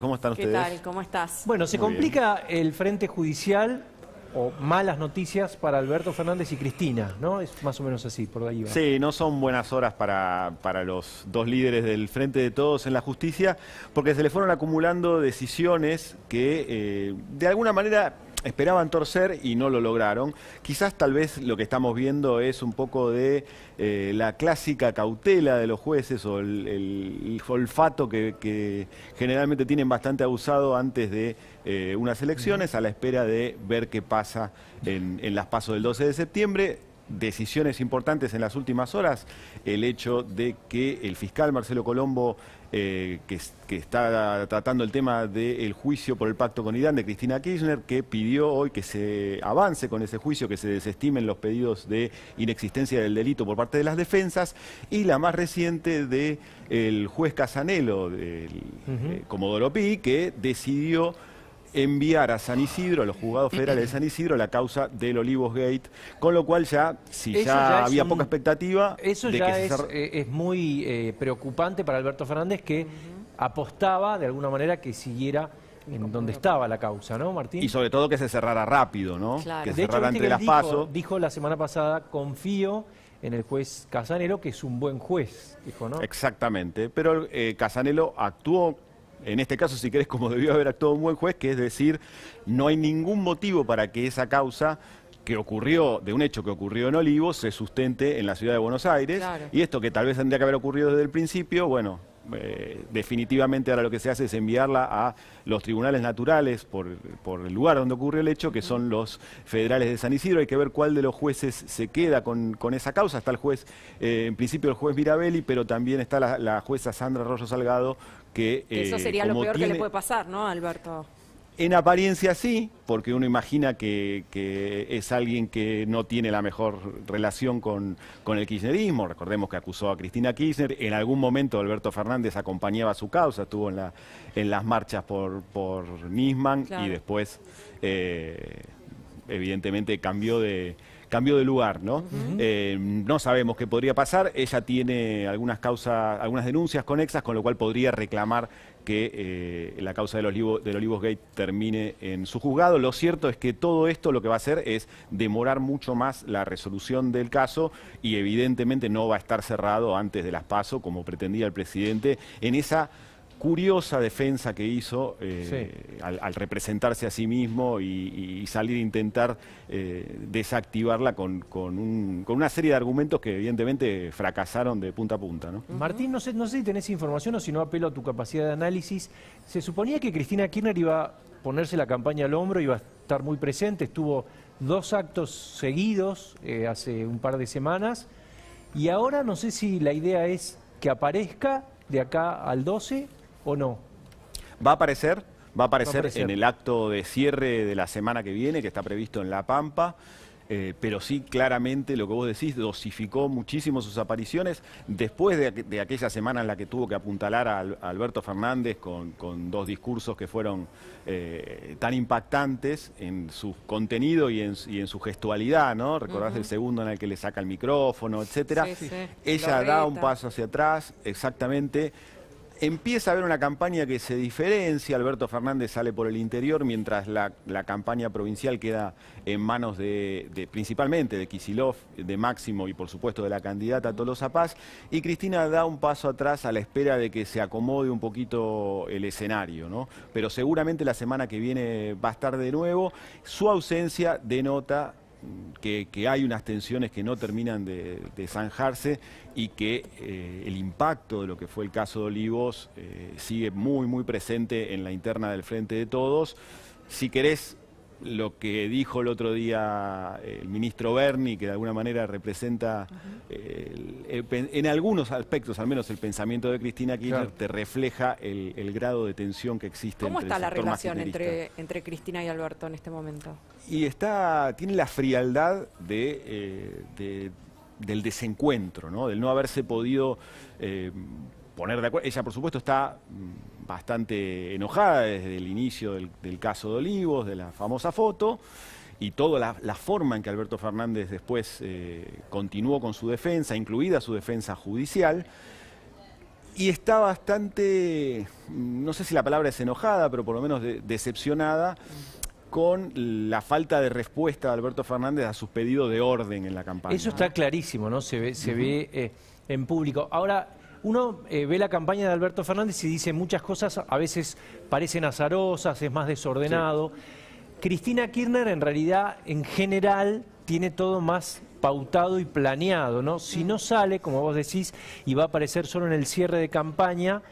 ¿Cómo están ustedes? ¿Qué tal? ¿Cómo estás? Bueno, se complica el frente judicial o malas noticias para Alberto Fernández y Cristina, ¿no? Es más o menos así, por ahí va. Sí, no son buenas horas para, para los dos líderes del Frente de Todos en la justicia, porque se le fueron acumulando decisiones que eh, de alguna manera esperaban torcer y no lo lograron. Quizás tal vez lo que estamos viendo es un poco de eh, la clásica cautela de los jueces o el, olfato que, generalmente tienen bastante abusado antes de eh, unas elecciones a la espera de ver qué pasa en, en las pasos del 12 de septiembre decisiones importantes en las últimas horas, el hecho de que el fiscal Marcelo Colombo, eh, que, está tratando el tema del juicio por el pacto con Irán de Cristina Kirchner, que pidió hoy que se avance con ese juicio, que se desestimen los pedidos de inexistencia del delito por parte de las defensas, y la más reciente de eh, el juez Casanelo, del, eh, Comodoro Pi, que decidió enviar a San Isidro, a los juzgados federales de San Isidro, la causa del Olivos Gate, con lo cual ya, si ya, había poca expectativa... Eso ya eh, es, muy eh, preocupante para Alberto Fernández que apostaba de alguna manera que siguiera en donde estaba la causa, ¿no, Martín? Y sobre todo que se cerrara rápido, ¿no? Que de cerrara entre las pasos. Dijo la semana pasada, confío en el juez Casanero que es un buen juez, dijo, ¿no? Exactamente, pero eh, Casanelo actuó en este caso, si querés, como debió haber actuado un buen juez, que es decir, no hay ningún motivo para que esa causa que ocurrió, de un hecho que ocurrió en Olivos, se sustente en la ciudad de Buenos Aires. Y esto que tal vez tendría que haber ocurrido desde el principio, bueno, eh, definitivamente ahora lo que se hace es enviarla a los tribunales naturales por, el lugar donde ocurre el hecho, que son los federales de San Isidro. Hay que ver cuál de los jueces se queda con, esa causa. Está el juez, eh, en principio el juez Mirabelli, pero también está la, jueza Sandra Arroyo Salgado, que... Eso eh, sería lo peor que le puede pasar, ¿no, Alberto? En apariencia sí, porque uno imagina que, es alguien que no tiene la mejor relación con, el kirchnerismo. Recordemos que acusó a Cristina Kirchner. En algún momento Alberto Fernández acompañaba su causa, estuvo en, las marchas por, Nisman y después eh, evidentemente cambió de, cambió de lugar, ¿no? Eh, no sabemos qué podría pasar. Ella tiene algunas algunas denuncias conexas, con lo cual podría reclamar que eh, la causa del, olivo, del Olivos Gate termine en su juzgado. Lo cierto es que todo esto lo que va a hacer es demorar mucho más la resolución del caso y evidentemente no va a estar cerrado antes de las PASO, como pretendía el presidente, en esa curiosa defensa que hizo eh, al, representarse a sí mismo y, salir a intentar eh, desactivarla con, una serie de argumentos que evidentemente fracasaron de punta a punta. ¿no? Martín, no sé, no sé si tenés información o si no apelo a tu capacidad de análisis. Se suponía que Cristina Kirchner iba a ponerse la campaña al hombro, iba a estar muy presente, estuvo dos actos seguidos eh, hace un par de semanas y ahora no sé si la idea es que aparezca de acá al 12 o no? ¿Va a aparecer? Va a aparecer, en el acto de cierre de la semana que viene, que está previsto en La Pampa. Eh, pero sí claramente lo que vos decís, dosificó muchísimo sus apariciones después de, aquella semana en la que tuvo que apuntalar a, Alberto Fernández con, dos discursos que fueron eh, tan impactantes en su contenido y en, su gestualidad, ¿no? Recordás el segundo en el que le saca el micrófono, etcétera. Ella da un paso hacia atrás, exactamente. Empieza a haber una campaña que se diferencia, Alberto Fernández sale por el interior, mientras la, campaña provincial queda en manos de, principalmente de Kisilov, de Máximo y por supuesto de la candidata Tolosa Paz, y Cristina da un paso atrás a la espera de que se acomode un poquito el escenario, ¿no? Pero seguramente la semana que viene va a estar de nuevo, su ausencia denota que, hay unas tensiones que no terminan de, zanjarse y que eh, el impacto de lo que fue el caso de Olivos eh, sigue muy, muy presente en la interna del Frente de Todos. Si querés lo que dijo el otro día eh, el ministro Berni, que de alguna manera representa eh, en algunos aspectos, al menos el pensamiento de Cristina Kirchner, te refleja el, grado de tensión que existe. ¿Cómo está la relación entre, Cristina y Alberto en este momento? Y está, tiene la frialdad de, eh, del desencuentro, ¿no? del no haberse podido poner de acuerdo. Ella, por supuesto, está mm, bastante enojada desde el inicio del, caso de Olivos, de la famosa foto y toda la, forma en que Alberto Fernández después eh, continuó con su defensa, incluida su defensa judicial. Y está bastante, no sé si la palabra es enojada, pero por lo menos decepcionada con la falta de respuesta de Alberto Fernández a sus pedidos de orden en la campaña. Eso está clarísimo, ¿no? Se ve, se ve eh, en público. Ahora, uno eh, ve la campaña de Alberto Fernández y dice muchas cosas, a veces parecen azarosas, es más desordenado. Cristina Kirchner en realidad, en general, tiene todo más pautado y planeado, ¿no? Si no sale, como vos decís, y va a aparecer solo en el cierre de campaña,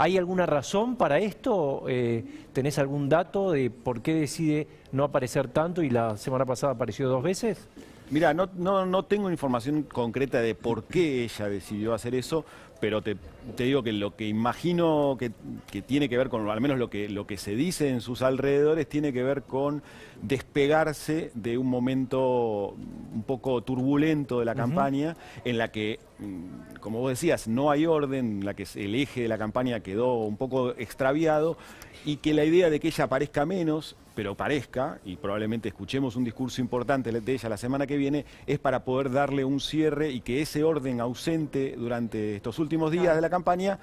¿Hay alguna razón para esto? Eh, ¿Tenés algún dato de por qué decide no aparecer tanto y la semana pasada apareció dos veces? Mira, no, no, no tengo información concreta de por qué ella decidió hacer eso, pero te, digo que lo que imagino que, que, tiene que ver con, al menos lo que, lo que se dice en sus alrededores, tiene que ver con despegarse de un momento un poco turbulento de la campaña, en la que, mm, como vos decías, no hay orden, la que el eje de la campaña quedó un poco extraviado, y que la idea de que ella aparezca menos, pero parezca, y probablemente escuchemos un discurso importante de ella la semana que viene, es para poder darle un cierre y que ese orden ausente durante estos últimos días de la campaña